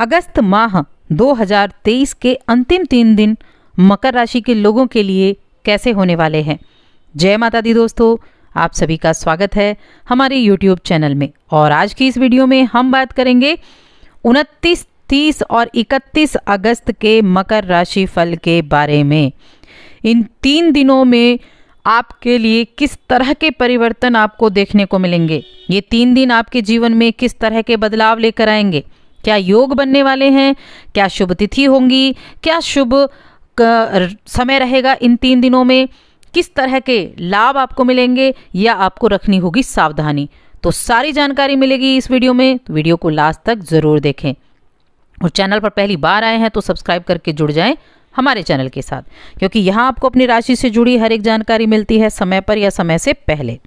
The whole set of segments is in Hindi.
अगस्त माह 2023 के अंतिम तीन दिन मकर राशि के लोगों के लिए कैसे होने वाले हैं जय माता दी दोस्तों आप सभी का स्वागत है हमारे YouTube चैनल में और आज की इस वीडियो में हम बात करेंगे उनतीस तीस और इकतीस अगस्त के मकर राशि फल के बारे में इन तीन दिनों में आपके लिए किस तरह के परिवर्तन आपको देखने को मिलेंगे ये तीन दिन आपके जीवन में किस तरह के बदलाव लेकर आएंगे क्या योग बनने वाले हैं क्या शुभ तिथि होंगी क्या शुभ समय रहेगा इन तीन दिनों में किस तरह के लाभ आपको मिलेंगे या आपको रखनी होगी सावधानी तो सारी जानकारी मिलेगी इस वीडियो में तो वीडियो को लास्ट तक ज़रूर देखें और चैनल पर पहली बार आए हैं तो सब्सक्राइब करके जुड़ जाएं हमारे चैनल के साथ क्योंकि यहां आपको अपनी राशि से जुड़ी हर एक जानकारी मिलती है समय पर या समय से पहले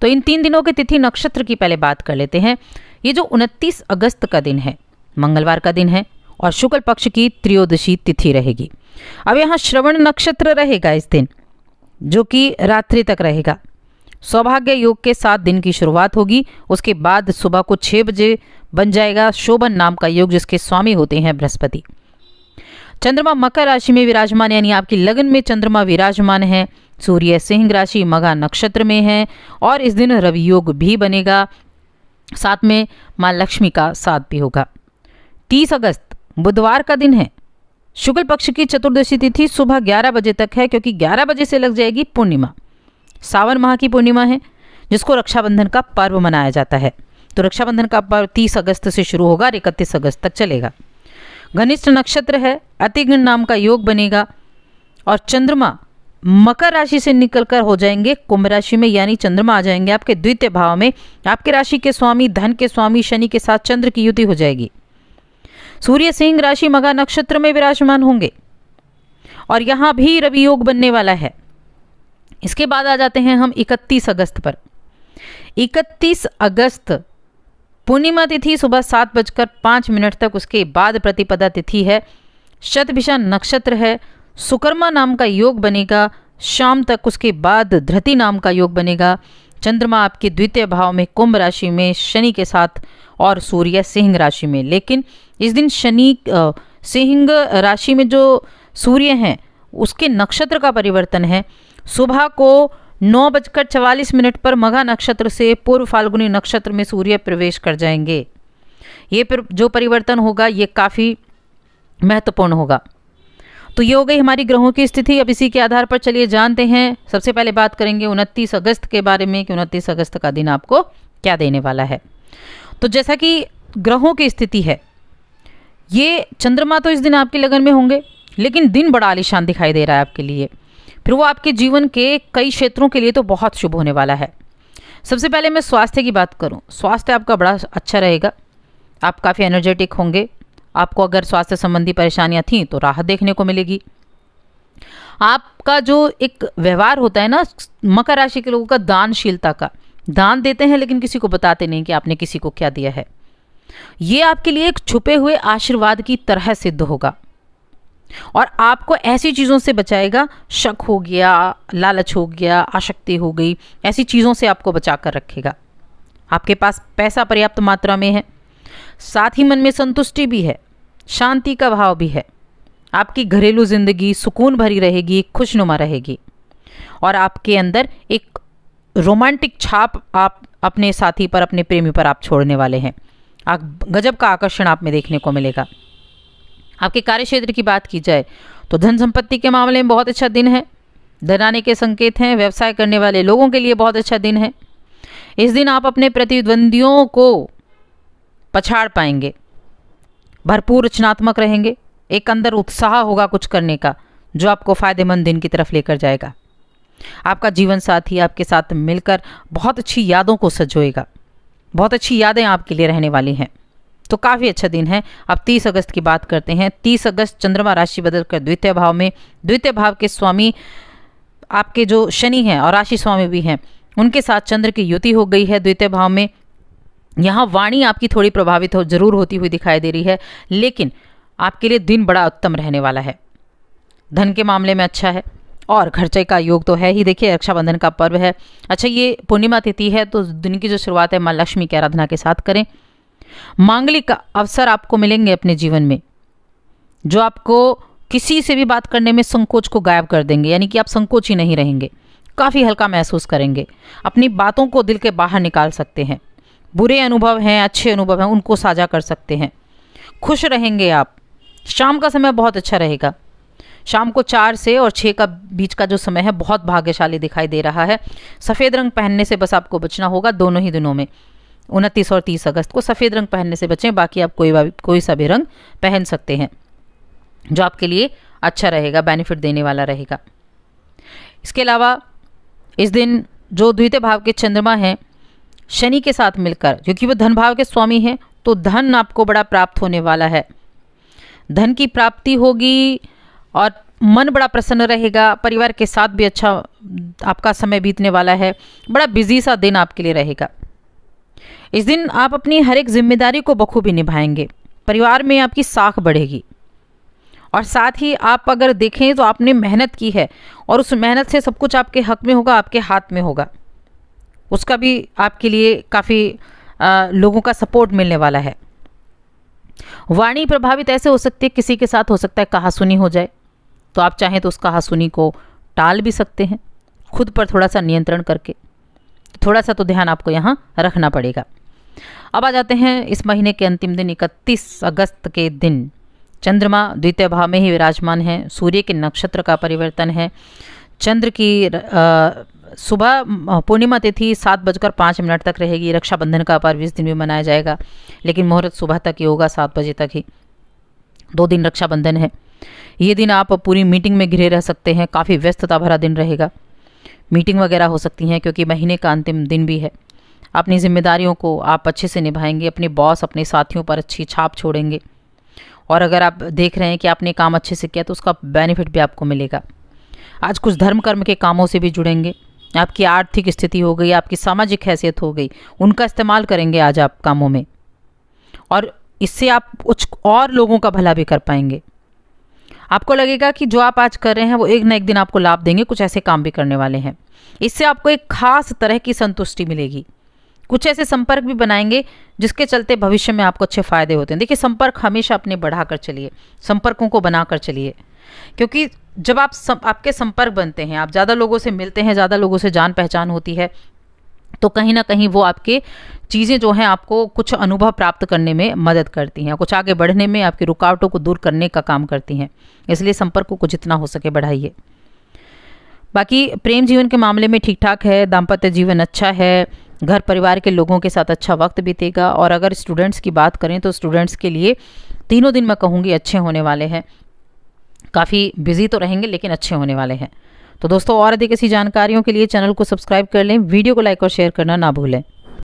तो इन तीन दिनों के तिथि नक्षत्र की पहले बात कर लेते हैं ये जो उनतीस अगस्त का दिन है मंगलवार का दिन है और शुक्ल पक्ष की त्रियोदशी तिथि रहेगी अब यहाँ श्रवण नक्षत्र रहेगा इस दिन जो कि रात्रि तक रहेगा सौभाग्य योग के साथ दिन की शुरुआत होगी उसके बाद सुबह को छह बजे बन जाएगा शोभन नाम का योग जिसके स्वामी होते हैं बृहस्पति चंद्रमा मकर राशि में विराजमान यानी आपकी लगन में चंद्रमा विराजमान है सूर्य सिंह राशि मघा नक्षत्र में है और इस दिन रवि योग भी बनेगा साथ में माँ लक्ष्मी का साथ भी होगा तीस अगस्त बुधवार का दिन है शुक्ल पक्ष की चतुर्दशी तिथि सुबह ग्यारह बजे तक है क्योंकि ग्यारह बजे से लग जाएगी पूर्णिमा सावन माह की पूर्णिमा है जिसको रक्षाबंधन का पर्व मनाया जाता है तो रक्षाबंधन का पर्व तीस अगस्त से शुरू होगा और इकतीस अगस्त तक चलेगा घनिष्ठ नक्षत्र है अतिग्न नाम का योग बनेगा और चंद्रमा मकर राशि से निकलकर हो जाएंगे कुंभ राशि में यानी चंद्रमा आ जाएंगे आपके द्वितीय भाव में आपके राशि के स्वामी धन के स्वामी शनि के साथ चंद्र की युति हो जाएगी सूर्य सिंह राशि मघा नक्षत्र में विराजमान होंगे और यहां भी रवि योग बनने वाला है इसके बाद आ जाते हैं हम 31 अगस्त पर 31 अगस्त पूर्णिमा तिथि सुबह सात बजकर पांच मिनट तक उसके बाद प्रतिपदा तिथि है शतभिषा नक्षत्र है सुकर्मा नाम का योग बनेगा शाम तक उसके बाद धृति नाम का योग बनेगा चंद्रमा आपके द्वितीय भाव में कुंभ राशि में शनि के साथ और सूर्य सिंह राशि में लेकिन इस दिन शनि सिंह राशि में जो सूर्य हैं उसके नक्षत्र का परिवर्तन है सुबह को नौ बजकर चवालीस मिनट पर मघा नक्षत्र से पूर्व फाल्गुनी नक्षत्र में सूर्य प्रवेश कर जाएंगे ये जो परिवर्तन होगा ये काफ़ी महत्वपूर्ण होगा तो ये हो गई हमारी ग्रहों की स्थिति अब इसी के आधार पर चलिए जानते हैं सबसे पहले बात करेंगे उनतीस अगस्त के बारे में कि उनतीस अगस्त का दिन आपको क्या देने वाला है तो जैसा कि ग्रहों की स्थिति है ये चंद्रमा तो इस दिन आपके लगन में होंगे लेकिन दिन बड़ा आलिशान दिखाई दे रहा है आपके लिए फिर वो आपके जीवन के कई क्षेत्रों के लिए तो बहुत शुभ होने वाला है सबसे पहले मैं स्वास्थ्य की बात करूँ स्वास्थ्य आपका बड़ा अच्छा रहेगा आप काफ़ी एनर्जेटिक होंगे आपको अगर स्वास्थ्य संबंधी परेशानियां थी तो राहत देखने को मिलेगी आपका जो एक व्यवहार होता है ना मकर राशि के लोगों का दानशीलता का दान देते हैं लेकिन किसी को बताते नहीं कि आपने किसी को क्या दिया है ये आपके लिए एक छुपे हुए आशीर्वाद की तरह सिद्ध होगा और आपको ऐसी चीज़ों से बचाएगा शक हो गया लालच हो गया आशक्ति हो गई ऐसी चीज़ों से आपको बचा कर रखेगा आपके पास पैसा पर्याप्त मात्रा में है साथ ही मन में संतुष्टि भी है शांति का भाव भी है आपकी घरेलू ज़िंदगी सुकून भरी रहेगी खुशनुमा रहेगी और आपके अंदर एक रोमांटिक छाप आप अपने साथी पर अपने प्रेमी पर आप छोड़ने वाले हैं आप गजब का आकर्षण आप में देखने को मिलेगा आपके कार्य क्षेत्र की बात की जाए तो धन संपत्ति के मामले में बहुत अच्छा दिन है धन आने के संकेत हैं व्यवसाय करने वाले लोगों के लिए बहुत अच्छा दिन है इस दिन आप अपने प्रतिद्वंदियों को पछाड़ पाएंगे भरपूर रचनात्मक रहेंगे एक अंदर उत्साह होगा कुछ करने का जो आपको फ़ायदेमंद दिन की तरफ लेकर जाएगा आपका जीवन साथी आपके साथ मिलकर बहुत अच्छी यादों को सजोएगा बहुत अच्छी यादें आपके लिए रहने वाली हैं तो काफ़ी अच्छा दिन है अब 30 अगस्त की बात करते हैं 30 अगस्त चंद्रमा राशि बदलकर द्वितीय भाव में द्वितीय भाव के स्वामी आपके जो शनि हैं और राशि स्वामी भी हैं उनके साथ चंद्र की युति हो गई है द्वितीय भाव में यहाँ वाणी आपकी थोड़ी प्रभावित हो जरूर होती हुई दिखाई दे रही है लेकिन आपके लिए दिन बड़ा उत्तम रहने वाला है धन के मामले में अच्छा है और खर्चे का योग तो है ही देखिए रक्षाबंधन का पर्व है अच्छा ये पूर्णिमा तिथि है तो दिन की जो शुरुआत है माँ लक्ष्मी की आराधना के साथ करें मांगलिक अवसर आपको मिलेंगे अपने जीवन में जो आपको किसी से भी बात करने में संकोच को गायब कर देंगे यानी कि आप संकोच ही नहीं रहेंगे काफ़ी हल्का महसूस करेंगे अपनी बातों को दिल के बाहर निकाल सकते हैं बुरे अनुभव हैं अच्छे अनुभव हैं उनको साझा कर सकते हैं खुश रहेंगे आप शाम का समय बहुत अच्छा रहेगा शाम को चार से और छः का बीच का जो समय है बहुत भाग्यशाली दिखाई दे रहा है सफ़ेद रंग पहनने से बस आपको बचना होगा दोनों ही दिनों में उनतीस और तीस अगस्त को सफ़ेद रंग पहनने से बचें बाकी आप कोई कोई सा भी रंग पहन सकते हैं जो आपके लिए अच्छा रहेगा बेनिफिट देने वाला रहेगा इसके अलावा इस दिन जो द्वितीय भाव के चंद्रमा हैं शनि के साथ मिलकर क्योंकि वो धन भाव के स्वामी हैं तो धन आपको बड़ा प्राप्त होने वाला है धन की प्राप्ति होगी और मन बड़ा प्रसन्न रहेगा परिवार के साथ भी अच्छा आपका समय बीतने वाला है बड़ा बिजी सा दिन आपके लिए रहेगा इस दिन आप अपनी हर एक जिम्मेदारी को बखूबी निभाएंगे परिवार में आपकी साख बढ़ेगी और साथ ही आप अगर देखें तो आपने मेहनत की है और उस मेहनत से सब कुछ आपके हक में होगा आपके हाथ में होगा उसका भी आपके लिए काफ़ी लोगों का सपोर्ट मिलने वाला है वाणी प्रभावित ऐसे हो सकती है किसी के साथ हो सकता है कहासुनी हो जाए तो आप चाहें तो उस कहासुनी को टाल भी सकते हैं खुद पर थोड़ा सा नियंत्रण करके थोड़ा सा तो ध्यान आपको यहाँ रखना पड़ेगा अब आ जाते हैं इस महीने के अंतिम दिन इकतीस अगस्त के दिन चंद्रमा द्वितीय भाव में ही विराजमान है सूर्य के नक्षत्र का परिवर्तन है चंद्र की सुबह पूर्णिमा तिथि सात बजकर पाँच मिनट तक रहेगी रक्षाबंधन का पर्व इस दिन भी मनाया जाएगा लेकिन मुहूर्त सुबह तक ही होगा सात बजे तक ही दो दिन रक्षाबंधन है ये दिन आप पूरी मीटिंग में घिरे रह सकते हैं काफ़ी व्यस्तता भरा दिन रहेगा मीटिंग वगैरह हो सकती हैं क्योंकि महीने का अंतिम दिन भी है अपनी जिम्मेदारियों को आप अच्छे से निभाएंगे अपने बॉस अपने साथियों पर अच्छी छाप छोड़ेंगे और अगर आप देख रहे हैं कि आपने काम अच्छे से किया तो उसका बेनिफिट भी आपको मिलेगा आज कुछ धर्म कर्म के कामों से भी जुड़ेंगे आपकी आर्थिक स्थिति हो गई आपकी सामाजिक हैसियत हो गई उनका इस्तेमाल करेंगे आज आप कामों में और इससे आप कुछ और लोगों का भला भी कर पाएंगे आपको लगेगा कि जो आप आज कर रहे हैं वो एक ना एक दिन आपको लाभ देंगे कुछ ऐसे काम भी करने वाले हैं इससे आपको एक खास तरह की संतुष्टि मिलेगी कुछ ऐसे संपर्क भी बनाएंगे जिसके चलते भविष्य में आपको अच्छे फायदे होते हैं देखिए संपर्क हमेशा अपने बढ़ाकर चलिए संपर्कों को बनाकर चलिए क्योंकि जब आप सम, आपके संपर्क बनते हैं आप ज़्यादा लोगों से मिलते हैं ज़्यादा लोगों से जान पहचान होती है तो कहीं ना कहीं वो आपके चीज़ें जो हैं आपको कुछ अनुभव प्राप्त करने में मदद करती हैं कुछ आगे बढ़ने में आपकी रुकावटों को दूर करने का काम करती हैं इसलिए संपर्क को जितना हो सके बढ़ाइए बाकी प्रेम जीवन के मामले में ठीक ठाक है दाम्पत्य जीवन अच्छा है घर परिवार के लोगों के साथ अच्छा वक्त बीतेगा और अगर स्टूडेंट्स की बात करें तो स्टूडेंट्स के लिए तीनों दिन मैं कहूँगी अच्छे होने वाले हैं काफ़ी बिजी तो रहेंगे लेकिन अच्छे होने वाले हैं तो दोस्तों और अधिक ऐसी जानकारियों के लिए चैनल को सब्सक्राइब कर लें वीडियो को लाइक और शेयर करना ना भूलें